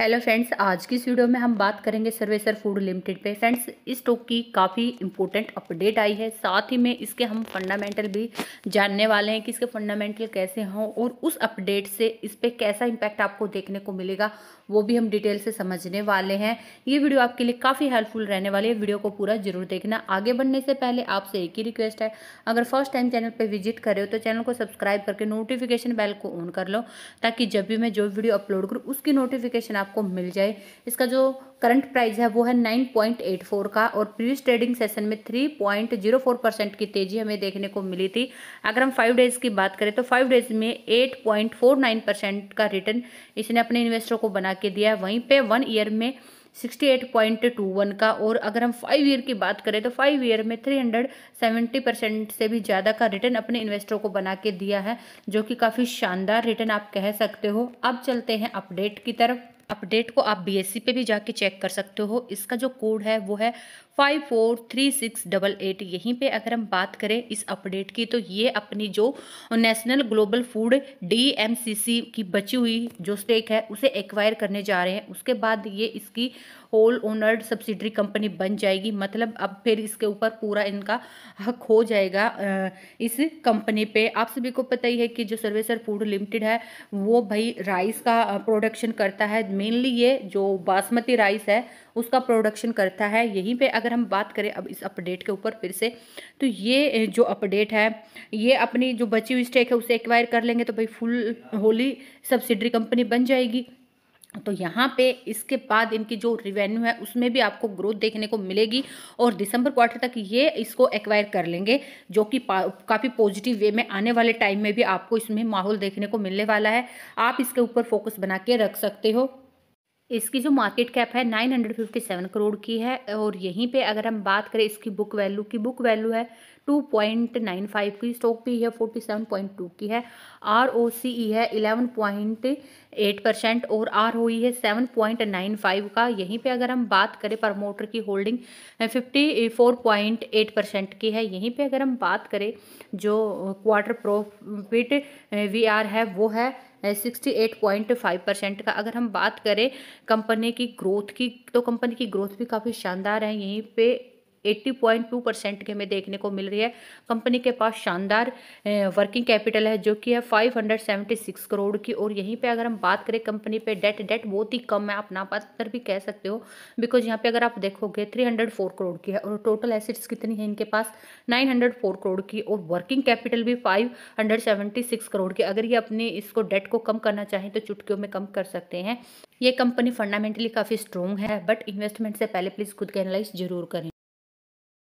hello friends आज की इस वीडियो में हम बात करेंगे सर्वेसर फूड लिमिटेड पे फ्रेंड्स इस स्टॉक की काफ़ी इंपॉर्टेंट अपडेट आई है साथ ही में इसके हम फंडामेंटल भी जानने वाले हैं कि इसके फंडामेंटल कैसे हों और उस अपडेट से इस पर कैसा इंपैक्ट आपको देखने को मिलेगा वो भी हम डिटेल से समझने वाले हैं ये वीडियो आपके लिए काफ़ी हेल्पफुल रहने वाली है वीडियो को पूरा जरूर देखना आगे बढ़ने से पहले आपसे एक ही रिक्वेस्ट है अगर फर्स्ट टाइम चैनल पर विजिट करे हो तो चैनल को सब्सक्राइब करके नोटिफिकेशन बेल को ऑन कर लो ताकि जब भी मैं जो वीडियो अपलोड करूँ उसकी नोटिफिकेशन आप आपको मिल जाए इसका जो करंट प्राइस है वो है 9.84 का और प्रीवियस ट्रेडिंग सेशन में 3.04 परसेंट की तेजी हमें देखने को मिली थी अगर हम फाइव डेज़ की बात करें तो फाइव डेज़ में 8.49 परसेंट का रिटर्न इसने अपने इन्वेस्टर को बना के दिया है वहीं पे वन ईयर में 68.21 का और अगर हम फाइव ईयर की बात करें तो फाइव ईयर में 370 परसेंट से भी ज़्यादा का रिटर्न अपने इन्वेस्टरों को बना के दिया है जो कि काफ़ी शानदार रिटर्न आप कह सकते हो अब चलते हैं अपडेट की तरफ अपडेट को आप बीएससी पे भी जाके चेक कर सकते हो इसका जो कोड है वो है five four three six double eight यहीं पे अगर हम बात करें इस अपडेट की तो ये अपनी जो नेशनल ग्लोबल फूड डीएमसीसी की बची हुई जो स्टेक है उसे एक्वायर करने जा रहे हैं उसके बाद ये इसकी होल ओनर्ड सब्सिडरी कंपनी बन जाएगी मतलब अब फिर इसके ऊपर पूरा इनका हक हो जाएगा इस कंपनी पे आप सभी को पता ही है कि जो सर्वेसर फूड लिमिटेड है वो भाई राइस का प्रोडक्शन करता है मेनली ये जो बासमती राइस है उसका प्रोडक्शन करता है यहीं पे अगर हम बात करें अब इस अपडेट के ऊपर फिर से तो ये जो अपडेट है ये अपनी जो बची हुई स्टेक है उसे एक्वायर कर लेंगे तो भाई फुल होली सब्सिडरी कंपनी बन जाएगी तो यहाँ पे इसके बाद इनकी जो रिवेन्यू है उसमें भी आपको ग्रोथ देखने को मिलेगी और दिसंबर क्वार्टर तक ये इसको एक्वायर कर लेंगे जो कि काफ़ी पॉजिटिव वे में आने वाले टाइम में भी आपको इसमें माहौल देखने को मिलने वाला है आप इसके ऊपर फोकस बना के रख सकते हो इसकी जो मार्केट कैप है 957 करोड़ की है और यहीं पे अगर हम बात करें इसकी बुक वैल्यू की बुक वैल्यू है 2.95 की स्टॉक भी e है 47.2 की है आर ओ सी ई है 11.8 परसेंट और आर ओ e है 7.95 का यहीं पे अगर हम बात करें प्रमोटर की होल्डिंग 54.8 परसेंट की है यहीं पे अगर हम बात करें जो क्वार्टर प्रॉफिट वी आर है वो है sixty eight point five percent का अगर हम बात करें कंपनी की ग्रोथ की तो कंपनी की ग्रोथ भी काफ़ी शानदार है यहीं पे 80.2 परसेंट की हमें देखने को मिल रही है कंपनी के पास शानदार वर्किंग कैपिटल है जो कि है 576 करोड़ की और यहीं पे अगर हम बात करें कंपनी पे डेट डेट बहुत ही कम है आप नापातर भी कह सकते हो बिकॉज यहाँ पे अगर आप देखोगे 304 करोड़ की है और टोटल एसेट्स कितनी है इनके पास 904 करोड़ की और वर्किंग कैपिटल भी फाइव करोड़ की अगर ये अपने इसको डेट को कम करना चाहें तो चुटकियों में कम कर सकते हैं ये कंपनी फंडामेंटली काफ़ी स्ट्रॉन्ग है बट इन्वेस्टमेंट से पहले प्लीज़ खुद का एनालाइज जरूर करें